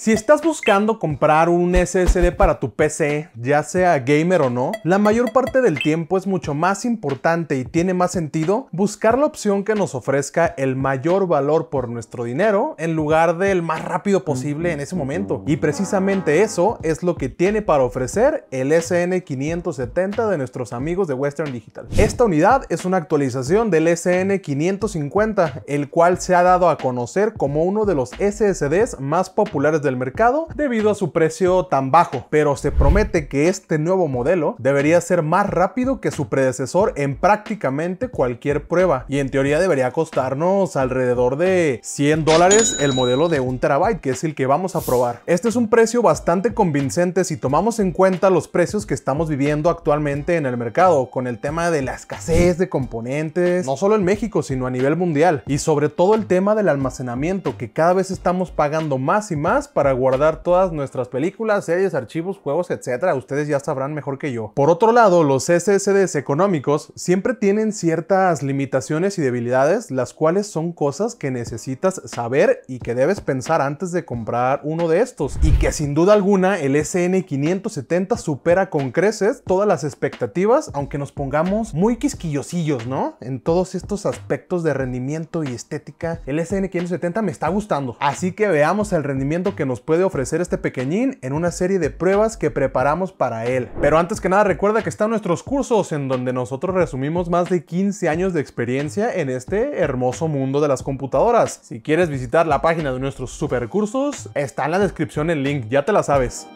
Si estás buscando comprar un SSD para tu PC, ya sea gamer o no, la mayor parte del tiempo es mucho más importante y tiene más sentido buscar la opción que nos ofrezca el mayor valor por nuestro dinero en lugar del más rápido posible en ese momento. Y precisamente eso es lo que tiene para ofrecer el SN570 de nuestros amigos de Western Digital. Esta unidad es una actualización del SN550, el cual se ha dado a conocer como uno de los SSDs más populares de del mercado debido a su precio tan bajo, pero se promete que este nuevo modelo debería ser más rápido que su predecesor en prácticamente cualquier prueba y en teoría debería costarnos alrededor de 100 dólares el modelo de un terabyte que es el que vamos a probar. Este es un precio bastante convincente si tomamos en cuenta los precios que estamos viviendo actualmente en el mercado con el tema de la escasez de componentes, no solo en México sino a nivel mundial y sobre todo el tema del almacenamiento que cada vez estamos pagando más y más para guardar todas nuestras películas, series, archivos, juegos, etcétera, Ustedes ya sabrán mejor que yo. Por otro lado, los SSDs económicos siempre tienen ciertas limitaciones y debilidades, las cuales son cosas que necesitas saber y que debes pensar antes de comprar uno de estos. Y que sin duda alguna el SN570 supera con creces todas las expectativas, aunque nos pongamos muy quisquillosillos, ¿no? En todos estos aspectos de rendimiento y estética, el SN570 me está gustando. Así que veamos el rendimiento que nos puede ofrecer este pequeñín en una serie de pruebas que preparamos para él. Pero antes que nada recuerda que están nuestros cursos en donde nosotros resumimos más de 15 años de experiencia en este hermoso mundo de las computadoras. Si quieres visitar la página de nuestros supercursos, está en la descripción el link, ya te la sabes.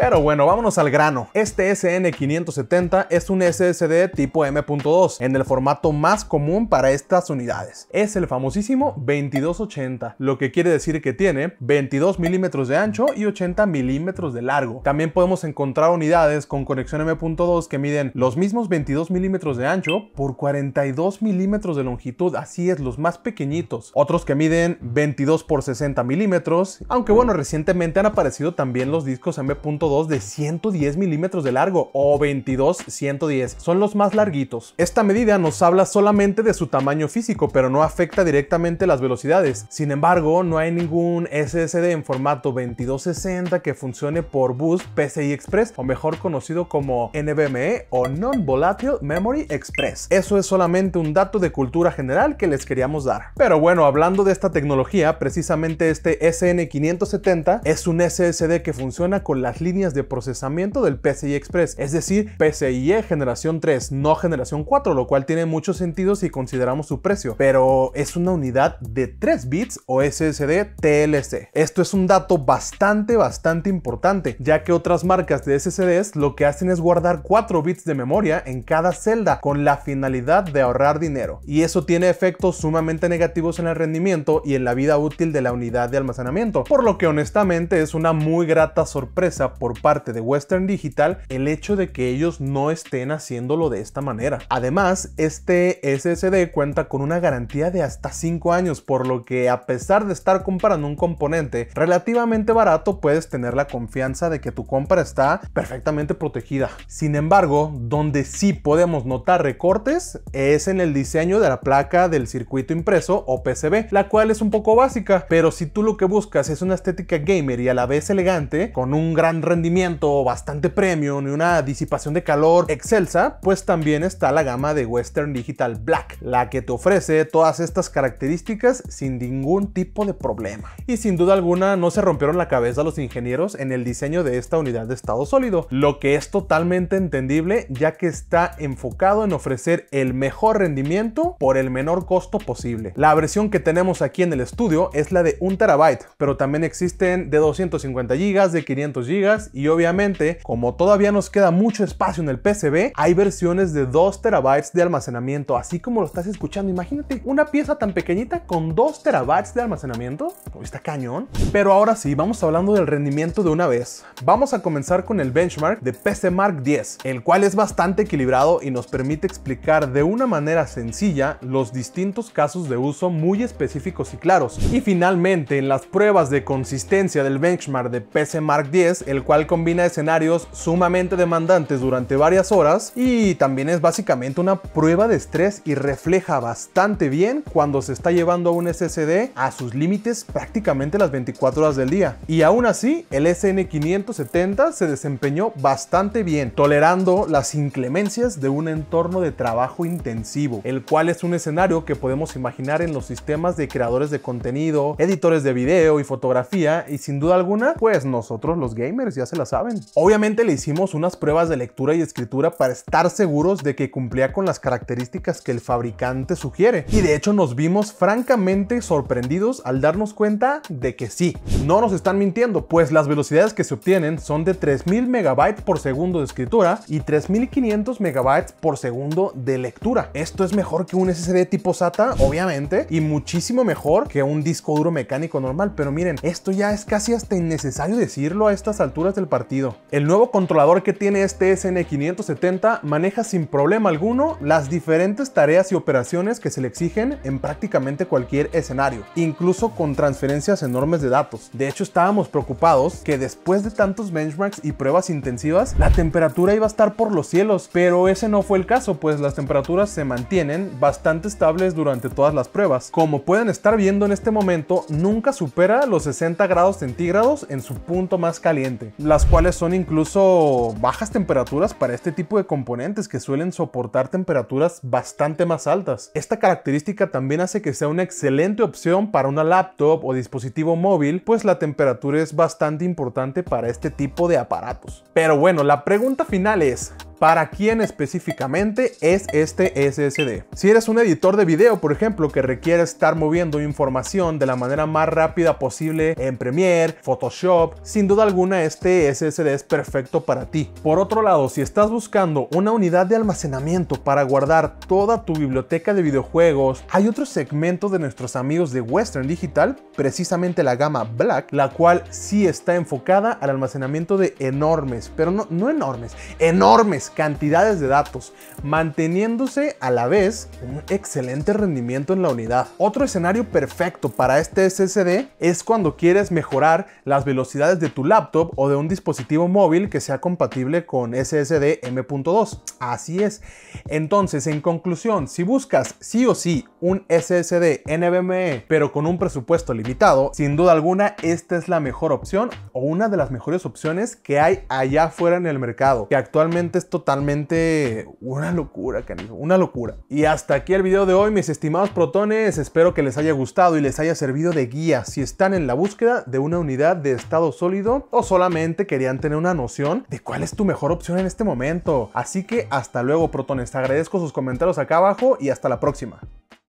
Pero bueno, vámonos al grano. Este SN570 es un SSD tipo M.2 en el formato más común para estas unidades. Es el famosísimo 2280, lo que quiere decir que tiene 22 milímetros de ancho y 80 milímetros de largo. También podemos encontrar unidades con conexión M.2 que miden los mismos 22 milímetros de ancho por 42 milímetros de longitud, así es, los más pequeñitos. Otros que miden 22 por 60 milímetros, aunque bueno, recientemente han aparecido también los discos M.2 de 110 milímetros de largo o 22-110. Son los más larguitos. Esta medida nos habla solamente de su tamaño físico, pero no afecta directamente las velocidades. Sin embargo, no hay ningún SSD en formato 2260 que funcione por bus PCI Express o mejor conocido como NVMe o Non Volatile Memory Express. Eso es solamente un dato de cultura general que les queríamos dar. Pero bueno, hablando de esta tecnología, precisamente este SN570 es un SSD que funciona con las líneas de procesamiento del PCI Express, es decir, PCIe generación 3, no generación 4, lo cual tiene mucho sentido si consideramos su precio, pero es una unidad de 3 bits o SSD TLC. Esto es un dato bastante, bastante importante, ya que otras marcas de SSDs lo que hacen es guardar 4 bits de memoria en cada celda con la finalidad de ahorrar dinero, y eso tiene efectos sumamente negativos en el rendimiento y en la vida útil de la unidad de almacenamiento, por lo que honestamente es una muy grata sorpresa por parte de Western Digital el hecho de que ellos no estén haciéndolo de esta manera. Además, este SSD cuenta con una garantía de hasta 5 años, por lo que a pesar de estar comprando un componente relativamente barato, puedes tener la confianza de que tu compra está perfectamente protegida. Sin embargo, donde sí podemos notar recortes es en el diseño de la placa del circuito impreso o PCB, la cual es un poco básica, pero si tú lo que buscas es una estética gamer y a la vez elegante, con un gran rendimiento rendimiento bastante premium y una disipación de calor excelsa, pues también está la gama de Western Digital Black, la que te ofrece todas estas características sin ningún tipo de problema. Y sin duda alguna no se rompieron la cabeza los ingenieros en el diseño de esta unidad de estado sólido, lo que es totalmente entendible ya que está enfocado en ofrecer el mejor rendimiento por el menor costo posible. La versión que tenemos aquí en el estudio es la de un terabyte, pero también existen de 250 gigas, de 500 gigas y obviamente, como todavía nos queda mucho espacio en el PCB, hay versiones de 2 terabytes de almacenamiento, así como lo estás escuchando. Imagínate una pieza tan pequeñita con 2 terabytes de almacenamiento, está cañón. Pero ahora sí, vamos hablando del rendimiento de una vez. Vamos a comenzar con el benchmark de PC Mark 10, el cual es bastante equilibrado y nos permite explicar de una manera sencilla los distintos casos de uso muy específicos y claros. Y finalmente, en las pruebas de consistencia del benchmark de PC Mark 10, el cual combina escenarios sumamente demandantes durante varias horas y también es básicamente una prueba de estrés y refleja bastante bien cuando se está llevando a un SSD a sus límites prácticamente las 24 horas del día. Y aún así, el SN570 se desempeñó bastante bien, tolerando las inclemencias de un entorno de trabajo intensivo, el cual es un escenario que podemos imaginar en los sistemas de creadores de contenido, editores de video y fotografía y sin duda alguna, pues nosotros los gamers ya se la saben. Obviamente le hicimos unas pruebas de lectura y escritura para estar seguros de que cumplía con las características que el fabricante sugiere. Y de hecho nos vimos francamente sorprendidos al darnos cuenta de que sí. No nos están mintiendo, pues las velocidades que se obtienen son de 3000 megabytes por segundo de escritura y 3500 megabytes por segundo de lectura. Esto es mejor que un SSD tipo SATA, obviamente, y muchísimo mejor que un disco duro mecánico normal. Pero miren, esto ya es casi hasta innecesario decirlo a estas alturas del partido. El nuevo controlador que tiene este SN570 maneja sin problema alguno las diferentes tareas y operaciones que se le exigen en prácticamente cualquier escenario, incluso con transferencias enormes de datos. De hecho, estábamos preocupados que después de tantos benchmarks y pruebas intensivas, la temperatura iba a estar por los cielos, pero ese no fue el caso, pues las temperaturas se mantienen bastante estables durante todas las pruebas. Como pueden estar viendo en este momento, nunca supera los 60 grados centígrados en su punto más caliente las cuales son incluso bajas temperaturas para este tipo de componentes que suelen soportar temperaturas bastante más altas. Esta característica también hace que sea una excelente opción para una laptop o dispositivo móvil, pues la temperatura es bastante importante para este tipo de aparatos. Pero bueno, la pregunta final es, ¿Para quién específicamente es este SSD? Si eres un editor de video, por ejemplo, que requiere estar moviendo información de la manera más rápida posible en Premiere, Photoshop, sin duda alguna este SSD es perfecto para ti. Por otro lado, si estás buscando una unidad de almacenamiento para guardar toda tu biblioteca de videojuegos, hay otro segmento de nuestros amigos de Western Digital, precisamente la gama Black, la cual sí está enfocada al almacenamiento de enormes, pero no, no enormes, enormes cantidades de datos, manteniéndose a la vez un excelente rendimiento en la unidad. Otro escenario perfecto para este SSD es cuando quieres mejorar las velocidades de tu laptop o de un dispositivo móvil que sea compatible con SSD M.2. Así es. Entonces, en conclusión, si buscas sí o sí un SSD NVMe, pero con un presupuesto limitado, sin duda alguna esta es la mejor opción o una de las mejores opciones que hay allá afuera en el mercado, que actualmente esto totalmente una locura, canijo, una locura. Y hasta aquí el video de hoy, mis estimados protones. Espero que les haya gustado y les haya servido de guía si están en la búsqueda de una unidad de estado sólido o solamente querían tener una noción de cuál es tu mejor opción en este momento. Así que hasta luego, protones. agradezco sus comentarios acá abajo y hasta la próxima.